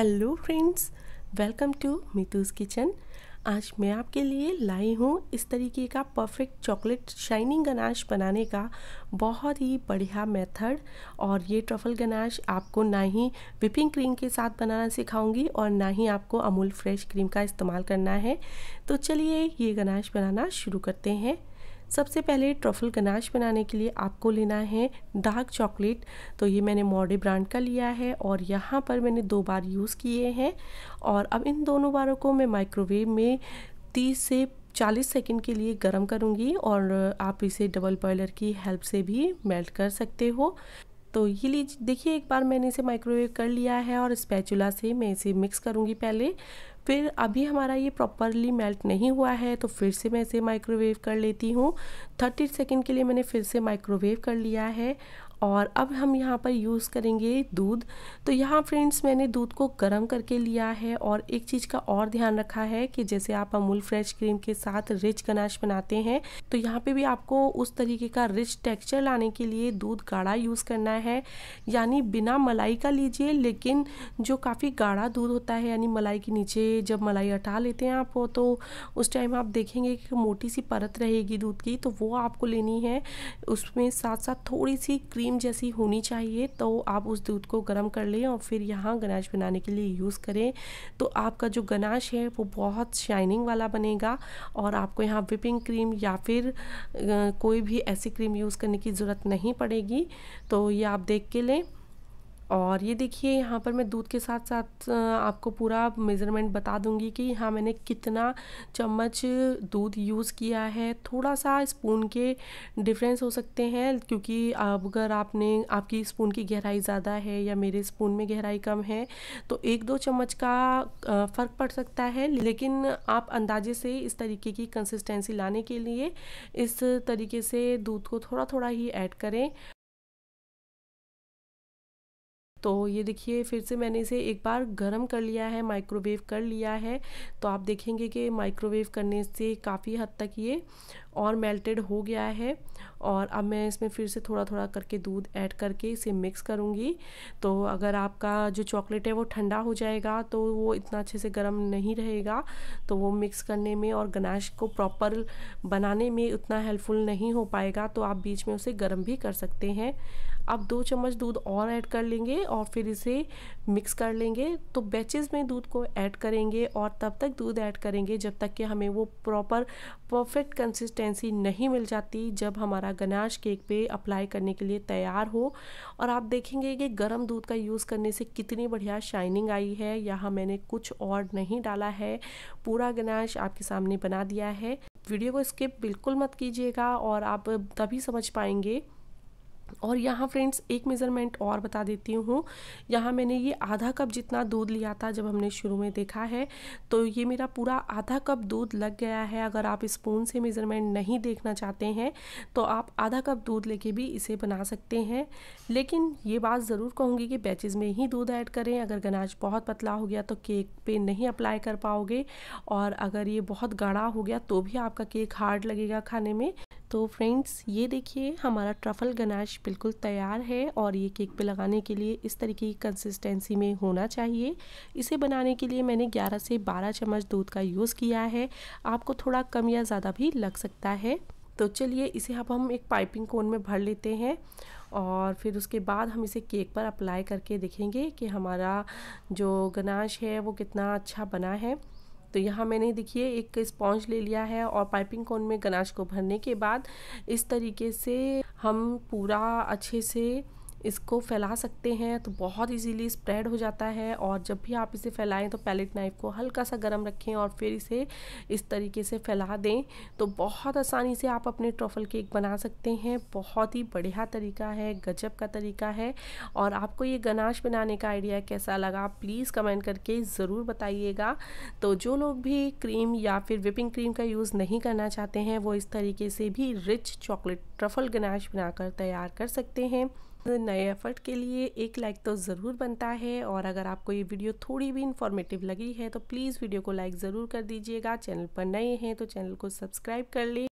hello friends welcome to Meetu's kitchen आज मैं आपके लिए लाई हूँ इस तरीके का परफेक्ट चॉकलेट शाइनिंग गनाश बनाने का बहुत ही बढ़िया मेथड और ये ट्रफल गनाश आपको ना ही विपिंग क्रीम के साथ बनाना सिखाऊंगी और ना ही आपको अमूल फ्रेश क्रीम का इस्तेमाल करना है तो चलिए ये गनाश बनाना शुरू करते हैं सबसे पहले ट्रफल गनाश बनाने के लिए आपको लेना है डार्क चॉकलेट तो ये मैंने मॉडे ब्रांड का लिया है और यहाँ पर मैंने दो बार यूज़ किए हैं और अब इन दोनों बारों को मैं माइक्रोवेव में तीस से 40 सेकंड के लिए गर्म करूँगी और आप इसे डबल बॉयलर की हेल्प से भी मेल्ट कर सकते हो तो ये लीजिए देखिए एक बार मैंने इसे माइक्रोवेव कर लिया है और स्पैचुला से मैं इसे मिक्स करूँगी पहले फिर अभी हमारा ये प्रॉपरली मेल्ट नहीं हुआ है तो फिर से मैं इसे माइक्रोवेव कर लेती हूँ थर्टी सेकेंड के लिए मैंने फिर से माइक्रोवेव कर लिया है और अब हम यहाँ पर यूज़ करेंगे दूध तो यहाँ फ्रेंड्स मैंने दूध को गर्म करके लिया है और एक चीज़ का और ध्यान रखा है कि जैसे आप अमूल फ्रेश क्रीम के साथ रिच गनाश बनाते हैं तो यहाँ पे भी आपको उस तरीके का रिच टेक्सचर लाने के लिए दूध गाढ़ा यूज़ करना है यानी बिना मलाई का लीजिए लेकिन जो काफ़ी गाढ़ा दूध होता है यानी मलाई के नीचे जब मलाई हटा लेते हैं आप तो उस टाइम आप देखेंगे कि मोटी सी परत रहेगी दूध की तो वो आपको लेनी है उसमें साथ साथ थोड़ी सी क्रीम क्रीम जैसी होनी चाहिए तो आप उस दूध को गर्म कर लें और फिर यहाँ गनाश बनाने के लिए यूज़ करें तो आपका जो गनाश है वो बहुत शाइनिंग वाला बनेगा और आपको यहाँ विपिंग क्रीम या फिर कोई भी ऐसी क्रीम यूज़ करने की ज़रूरत नहीं पड़ेगी तो ये आप देख के लें और ये देखिए यहाँ पर मैं दूध के साथ साथ आपको पूरा मेज़रमेंट बता दूंगी कि यहाँ मैंने कितना चम्मच दूध यूज़ किया है थोड़ा सा स्पून के डिफरेंस हो सकते हैं क्योंकि अब अगर आपने आपकी स्पून की गहराई ज़्यादा है या मेरे स्पून में गहराई कम है तो एक दो चम्मच का फ़र्क पड़ सकता है लेकिन आप अंदाजे से इस तरीके की कंसिस्टेंसी लाने के लिए इस तरीके से दूध को थोड़ा थोड़ा ही ऐड करें तो ये देखिए फिर से मैंने इसे एक बार गर्म कर लिया है माइक्रोवेव कर लिया है तो आप देखेंगे कि माइक्रोवेव करने से काफ़ी हद तक ये और मेल्टेड हो गया है और अब मैं इसमें फिर से थोड़ा थोड़ा करके दूध ऐड करके इसे मिक्स करूँगी तो अगर आपका जो चॉकलेट है वो ठंडा हो जाएगा तो वो इतना अच्छे से गर्म नहीं रहेगा तो वो मिक्स करने में और गनाश को प्रॉपर बनाने में उतना हेल्पफुल नहीं हो पाएगा तो आप बीच में उसे गर्म भी कर सकते हैं अब दो चम्मच दूध और ऐड कर लेंगे और फिर इसे मिक्स कर लेंगे तो बैचेस में दूध को ऐड करेंगे और तब तक दूध ऐड करेंगे जब तक कि हमें वो प्रॉपर परफेक्ट कंसिस्टेंसी कंसिस्टेंसी नहीं मिल जाती जब हमारा गनाश केक पे अप्लाई करने के लिए तैयार हो और आप देखेंगे कि गर्म दूध का यूज़ करने से कितनी बढ़िया शाइनिंग आई है यहाँ मैंने कुछ और नहीं डाला है पूरा गनाश आपके सामने बना दिया है वीडियो को स्किप बिल्कुल मत कीजिएगा और आप तभी समझ पाएंगे और यहाँ फ्रेंड्स एक मेज़रमेंट और बता देती हूँ यहाँ मैंने ये आधा कप जितना दूध लिया था जब हमने शुरू में देखा है तो ये मेरा पूरा आधा कप दूध लग गया है अगर आप स्पून से मेज़रमेंट नहीं देखना चाहते हैं तो आप आधा कप दूध लेके भी इसे बना सकते हैं लेकिन ये बात ज़रूर कहूँगी कि बैचेज़ में ही दूध ऐड करें अगर गनाज बहुत पतला हो गया तो केक पर नहीं अप्लाई कर पाओगे और अगर ये बहुत गाढ़ा हो गया तो भी आपका केक हार्ड लगेगा खाने में तो फ्रेंड्स ये देखिए हमारा ट्रफल गनाश बिल्कुल तैयार है और ये केक पे लगाने के लिए इस तरीके की कंसिस्टेंसी में होना चाहिए इसे बनाने के लिए मैंने 11 से 12 चम्मच दूध का यूज़ किया है आपको थोड़ा कम या ज़्यादा भी लग सकता है तो चलिए इसे अब हम एक पाइपिंग कोन में भर लेते हैं और फिर उसके बाद हम इसे केक पर अप्लाई करके देखेंगे कि हमारा जो गनाश है वो कितना अच्छा बना है तो यहाँ मैंने देखिए एक स्पॉन्ज ले लिया है और पाइपिंग कोन में गनाश को भरने के बाद इस तरीके से हम पूरा अच्छे से इसको फैला सकते हैं तो बहुत इजीली स्प्रेड हो जाता है और जब भी आप इसे फैलाएं तो पैलेट नाइफ को हल्का सा गर्म रखें और फिर इसे इस तरीके से फैला दें तो बहुत आसानी से आप अपने ट्रफल केक बना सकते हैं बहुत ही बढ़िया तरीका है गजब का तरीका है और आपको ये गनाश बनाने का आइडिया कैसा लगा प्लीज़ कमेंट करके ज़रूर बताइएगा तो जो लोग भी क्रीम या फिर विपिंग क्रीम का यूज़ नहीं करना चाहते हैं वो इस तरीके से भी रिच चॉकलेट ट्रफल गनाश बनाकर तैयार कर सकते हैं नए एफर्ट के लिए एक लाइक तो ज़रूर बनता है और अगर आपको ये वीडियो थोड़ी भी इन्फॉर्मेटिव लगी है तो प्लीज़ वीडियो को लाइक ज़रूर कर दीजिएगा चैनल पर नए हैं तो चैनल को सब्सक्राइब कर लें